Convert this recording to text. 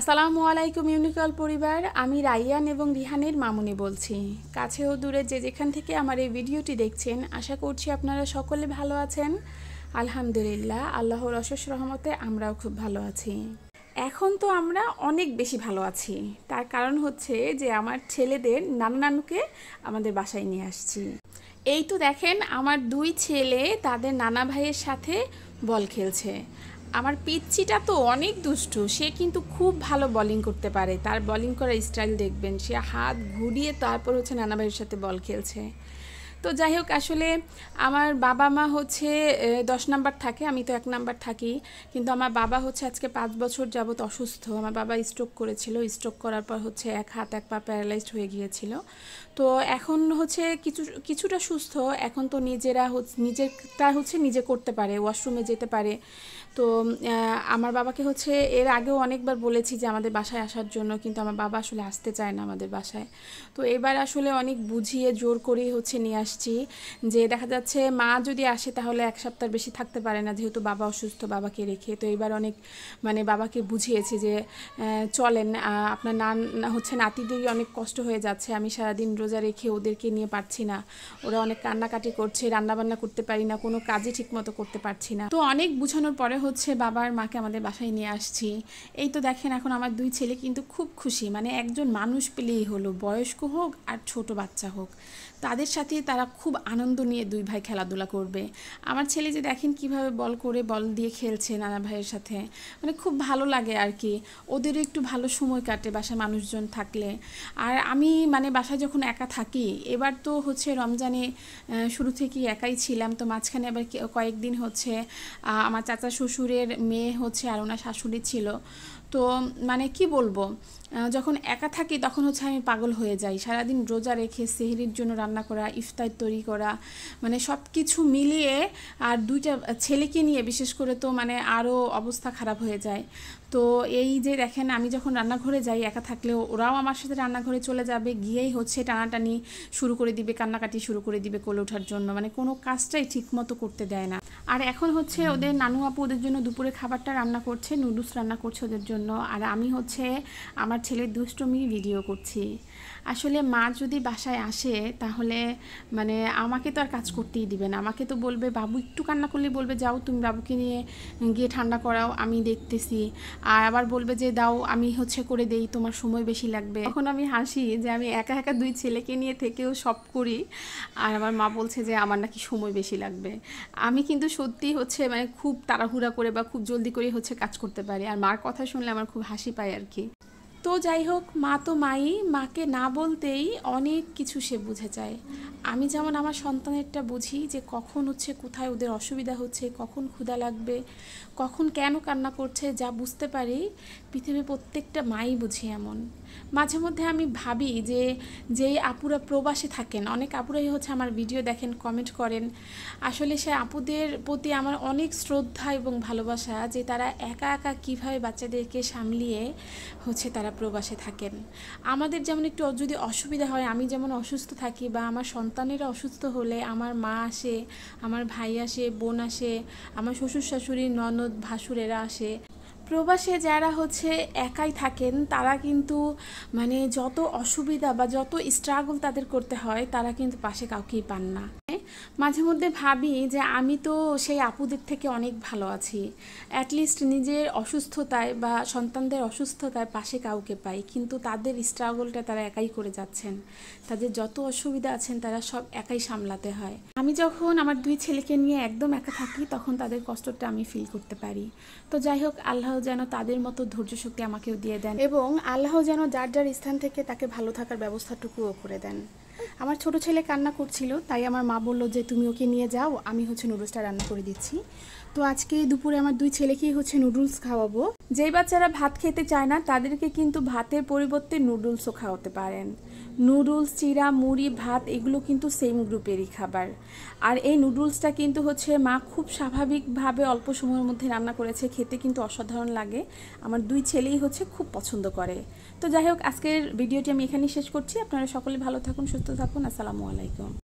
আসসালামু আলাইকুম ইউনিকল পরিবার আমি রাইয়ান এবং রিহানের মামুনি বলছি কাছে ও দূরে যে যেখান থেকে আমার এই ভিডিওটি দেখছেন আশা করছি আপনারা সকলে ভালো আছেন আলহামদুলিল্লাহ আল্লাহর অশেষ রহমতে আমরাও খুব ভালো আছি এখন তো আমরা অনেক বেশি ভালো আছি তার কারণ হচ্ছে যে আমার ছেলেদের নানু নানুকে আমাদের বাসায় নিয়ে আসছি এই তো দেখেন আমার দুই ছেলে তাদের নানা ভাইয়ের সাথে বল খেলছে আমার পিচ্ছিটা তো অনেক দুষ্টু সে কিন্তু খুব ভালো বলিং করতে পারে তার বলিং করার স্টাইল দেখবেন সে হাত ঘুরিয়ে তারপর হচ্ছে নানাভাইয়ের সাথে বল খেলছে তো যাই হোক আসলে আমার বাবা মা হচ্ছে দশ নাম্বার থাকে আমি তো এক নাম্বার থাকি কিন্তু আমার বাবা হচ্ছে আজকে পাঁচ বছর যাবৎ অসুস্থ আমার বাবা স্ট্রোক করেছিল স্ট্রোক করার পর হচ্ছে এক হাত এক পা প্যারালাইজড হয়ে গিয়েছিল তো এখন হচ্ছে কিছু কিছুটা সুস্থ এখন তো নিজেরা হচ্ছে নিজেরটা হচ্ছে নিজে করতে পারে ওয়াশরুমে যেতে পারে তো আমার বাবাকে হচ্ছে এর আগেও অনেকবার বলেছি যে আমাদের বাসায় আসার জন্য কিন্তু আমার বাবা আসলে আসতে চায় না আমাদের বাসায় তো এবার আসলে অনেক বুঝিয়ে জোর করেই হচ্ছে নিয়ে আস আসছি যে দেখা যাচ্ছে মা যদি আসে তাহলে এক সপ্তাহ বেশি থাকতে পারে না যেহেতু বাবা অসুস্থ বাবাকে রেখে তো এবার অনেক মানে বাবাকে বুঝিয়েছি যে চলেন আপনার নান হচ্ছে নাতিদেরই অনেক কষ্ট হয়ে যাচ্ছে আমি সারাদিন রোজা রেখে ওদেরকে নিয়ে পারছি না ওরা অনেক কান্নাকাটি করছে রান্নাবান্না করতে পারি না কোনো কাজই ঠিকমতো করতে পারছি না তো অনেক বুঝানোর পরে হচ্ছে বাবার মাকে আমাদের বাসায় নিয়ে আসছি এই তো দেখেন এখন আমার দুই ছেলে কিন্তু খুব খুশি মানে একজন মানুষ পেলেই হলো বয়স্ক হোক আর ছোট বাচ্চা হোক তাদের সাথে তারা তারা খুব আনন্দ নিয়ে দুই ভাই খেলাধুলা করবে আমার ছেলে যে দেখেন কিভাবে বল করে বল দিয়ে খেলছে নানা ভাইয়ের সাথে মানে খুব ভালো লাগে আর কি ওদেরও একটু ভালো সময় কাটে বাসায় মানুষজন থাকলে আর আমি মানে বাসায় যখন একা থাকি এবার তো হচ্ছে রমজানে শুরু থেকেই একাই ছিলাম তো মাঝখানে আবার কয়েকদিন হচ্ছে আমার চাচা শ্বশুরের মেয়ে হচ্ছে আর ওনার শাশুড়ি ছিল তো মানে কি বলবো যখন একা থাকি তখন হচ্ছে আমি পাগল হয়ে যাই সারাদিন রোজা রেখে সেহরির জন্য রান্না করা ইফতার তৈরি করা মানে সব কিছু মিলিয়ে আর দুইটা ছেলেকে নিয়ে বিশেষ করে তো মানে আরও অবস্থা খারাপ হয়ে যায় তো এই যে দেখেন আমি যখন রান্নাঘরে যাই একা থাকলেও ওরাও আমার সাথে রান্নাঘরে চলে যাবে গিয়েই হচ্ছে টানাটানি শুরু করে দিবে কান্নাকাটি শুরু করে দিবে কোলে ওঠার জন্য মানে কোনো কাজটাই ঠিকমতো করতে দেয় না আর এখন হচ্ছে ওদের নানু আপু ওদের জন্য দুপুরে খাবারটা রান্না করছে নুডলস রান্না করছে ওদের জন্য আর আমি হচ্ছে আমার ছেলের দুষ্টমি ভিডিও করছি আসলে মা যদি বাসায় আসে তাহলে মানে আমাকে তো আর কাজ করতেই দিবে না আমাকে তো বলবে বাবু একটু কান্না করলে বলবে যাও তুমি বাবুকে নিয়ে গিয়ে ঠান্ডা করাও আমি দেখতেছি আর আবার বলবে যে দাও আমি হচ্ছে করে দেই তোমার সময় বেশি লাগবে এখন আমি হাসি যে আমি একা একা দুই ছেলেকে নিয়ে থেকেও সব করি আর আমার মা বলছে যে আমার নাকি সময় বেশি লাগবে আমি কিন্তু সত্যি হচ্ছে মানে খুব তাড়াহুড়া করে বা খুব জলদি করে হচ্ছে কাজ করতে পারি আর মার কথা শুনলে আমার খুব হাসি পায় আর কি তো যাই হোক মা তো মাই মাকে না বলতেই অনেক কিছু সে বুঝে যায় আমি যেমন আমার সন্তানেরটা বুঝি যে কখন হচ্ছে কোথায় ওদের অসুবিধা হচ্ছে কখন ক্ষুধা লাগবে কখন কেন কান্না করছে যা বুঝতে পারি পৃথিবীর প্রত্যেকটা মাই বুঝি এমন মাঝে মধ্যে আমি ভাবি যে যে আপুরা প্রবাসে থাকেন অনেক আপুরাই হচ্ছে আমার ভিডিও দেখেন কমেন্ট করেন আসলে সে আপুদের প্রতি আমার অনেক শ্রদ্ধা এবং ভালোবাসা যে তারা একা একা কীভাবে বাচ্চাদেরকে সামলিয়ে হচ্ছে তারা প্রবাসে থাকেন আমাদের যেমন একটু যদি অসুবিধা হয় আমি যেমন অসুস্থ থাকি বা আমার সন্তান সন্তানেরা অসুস্থ হলে আমার মা আসে আমার ভাই আসে বোন আসে আমার শ্বশুর শাশুড়ি ননদ ভাসুরেরা আসে প্রবাসে যারা হচ্ছে একাই থাকেন তারা কিন্তু মানে যত অসুবিধা বা যত স্ট্রাগল তাদের করতে হয় তারা কিন্তু পাশে কাউকেই পান না মাঝে মধ্যে ভাবি যে আমি তো সেই আপুদের থেকে অনেক ভালো আছি অ্যাটলিস্ট নিজের অসুস্থতায় বা সন্তানদের অসুস্থতায় পাশে কাউকে পাই কিন্তু তাদের স্ট্রাগলটা তারা একাই করে যাচ্ছেন তাদের যত অসুবিধা আছেন তারা সব একাই সামলাতে হয় আমি যখন আমার দুই ছেলেকে নিয়ে একদম একা থাকি তখন তাদের কষ্টটা আমি ফিল করতে পারি তো যাই হোক আল্লাহ যেন তাদের মতো ধৈর্য শক্তি আমাকেও দিয়ে দেন এবং আল্লাহ যেন যার যার স্থান থেকে তাকে ভালো থাকার ব্যবস্থাটুকুও করে দেন আমার ছোট ছেলে কান্না করছিল তাই আমার মা বললো যে তুমি ওকে নিয়ে যাও আমি হচ্ছে নুডলসটা রান্না করে দিচ্ছি তো আজকে দুপুরে আমার দুই ছেলেকেই হচ্ছে নুডলস খাওয়াবো যেই বাচ্চারা ভাত খেতে চায় না তাদেরকে কিন্তু ভাতের পরিবর্তে নুডলসও খাওয়াতে পারেন নুডলস চিরা মুড়ি ভাত এগুলো কিন্তু সেম গ্রুপেরই খাবার আর এই নুডলসটা কিন্তু হচ্ছে মা খুব স্বাভাবিকভাবে অল্প সময়ের মধ্যে রান্না করেছে খেতে কিন্তু অসাধারণ লাগে আমার দুই ছেলেই হচ্ছে খুব পছন্দ করে তো যাই হোক আজকের ভিডিওটি আমি এখানেই শেষ করছি আপনারা সকলে ভালো থাকুন সুস্থ থাকুন আসসালামু আলাইকুম